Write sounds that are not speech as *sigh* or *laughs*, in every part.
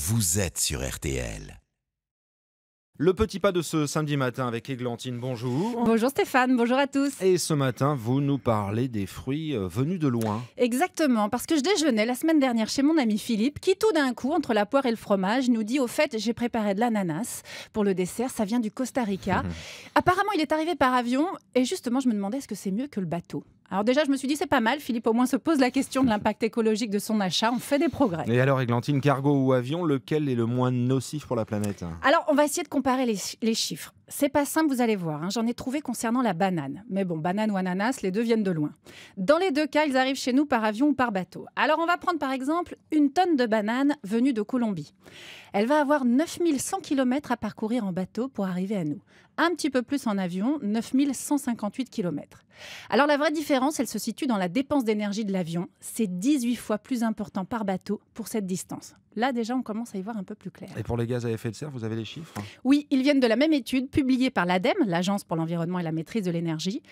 vous êtes sur RTL. Le petit pas de ce samedi matin avec Églantine, bonjour. Bonjour Stéphane, bonjour à tous. Et ce matin, vous nous parlez des fruits euh, venus de loin. Exactement, parce que je déjeunais la semaine dernière chez mon ami Philippe, qui tout d'un coup, entre la poire et le fromage, nous dit au fait, j'ai préparé de l'ananas pour le dessert, ça vient du Costa Rica. *laughs* Apparemment, il est arrivé par avion, et justement, je me demandais, est-ce que c'est mieux que le bateau alors déjà, je me suis dit, c'est pas mal, Philippe au moins se pose la question de l'impact écologique de son achat, on fait des progrès. Et alors, Églantine, cargo ou avion, lequel est le moins nocif pour la planète Alors, on va essayer de comparer les, les chiffres. C'est pas simple, vous allez voir. Hein. J'en ai trouvé concernant la banane. Mais bon, banane ou ananas, les deux viennent de loin. Dans les deux cas, ils arrivent chez nous par avion ou par bateau. Alors on va prendre par exemple une tonne de banane venue de Colombie. Elle va avoir 9100 km à parcourir en bateau pour arriver à nous. Un petit peu plus en avion, 9158 km. Alors la vraie différence, elle se situe dans la dépense d'énergie de l'avion. C'est 18 fois plus important par bateau pour cette distance. Là, déjà, on commence à y voir un peu plus clair. Et pour les gaz à effet de serre, vous avez les chiffres hein Oui, ils viennent de la même étude publiée par l'ADEME, l'Agence pour l'environnement et la maîtrise de l'énergie.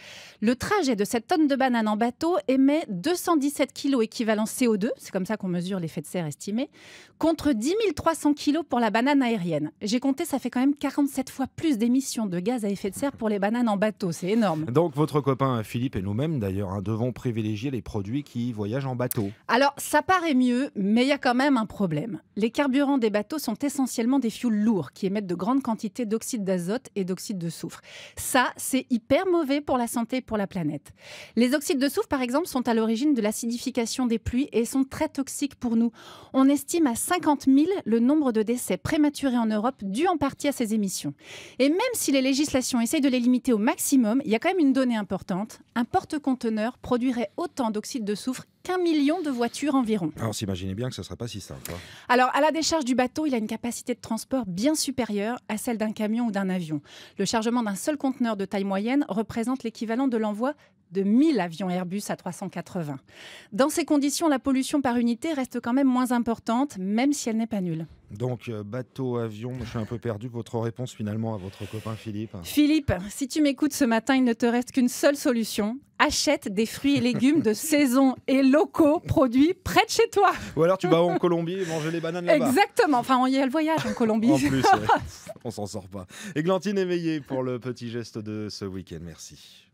Le trajet de cette tonne de bananes en bateau émet 217 kg équivalent CO2, c'est comme ça qu'on mesure l'effet de serre estimé, contre 10 300 kg pour la banane aérienne. J'ai compté, ça fait quand même 47 fois plus d'émissions de gaz à effet de serre pour les bananes en bateau, c'est énorme. Donc votre copain Philippe et nous-mêmes, d'ailleurs, hein, devons privilégier les produits qui voyagent en bateau. Alors, ça paraît mieux, mais il y a quand même un problème. Les carburants des bateaux sont essentiellement des fuels lourds qui émettent de grandes quantités d'oxyde d'azote et d'oxyde de soufre. Ça, c'est hyper mauvais pour la santé et pour la planète. Les oxydes de soufre, par exemple, sont à l'origine de l'acidification des pluies et sont très toxiques pour nous. On estime à 50 000 le nombre de décès prématurés en Europe dû en partie à ces émissions. Et même si les législations essayent de les limiter au maximum, il y a quand même une donnée importante. Un porte-conteneur produirait autant d'oxyde de soufre un million de voitures environ. Alors, ah, s'imaginez bien que ce ne pas si simple. Hein. Alors, à la décharge du bateau, il a une capacité de transport bien supérieure à celle d'un camion ou d'un avion. Le chargement d'un seul conteneur de taille moyenne représente l'équivalent de l'envoi de 1000 avions Airbus à 380. Dans ces conditions, la pollution par unité reste quand même moins importante, même si elle n'est pas nulle. Donc, euh, bateau, avion, je suis un peu perdu. Votre réponse finalement à votre copain Philippe Philippe, si tu m'écoutes ce matin, il ne te reste qu'une seule solution. Achète des fruits et légumes de saison et locaux produits près de chez toi. Ou alors tu vas en Colombie manger les bananes là-bas. Exactement. Enfin, on y a le voyage en Colombie. en plus, *laughs* on s'en sort pas. Églantine éveillée pour le petit geste de ce week-end. Merci.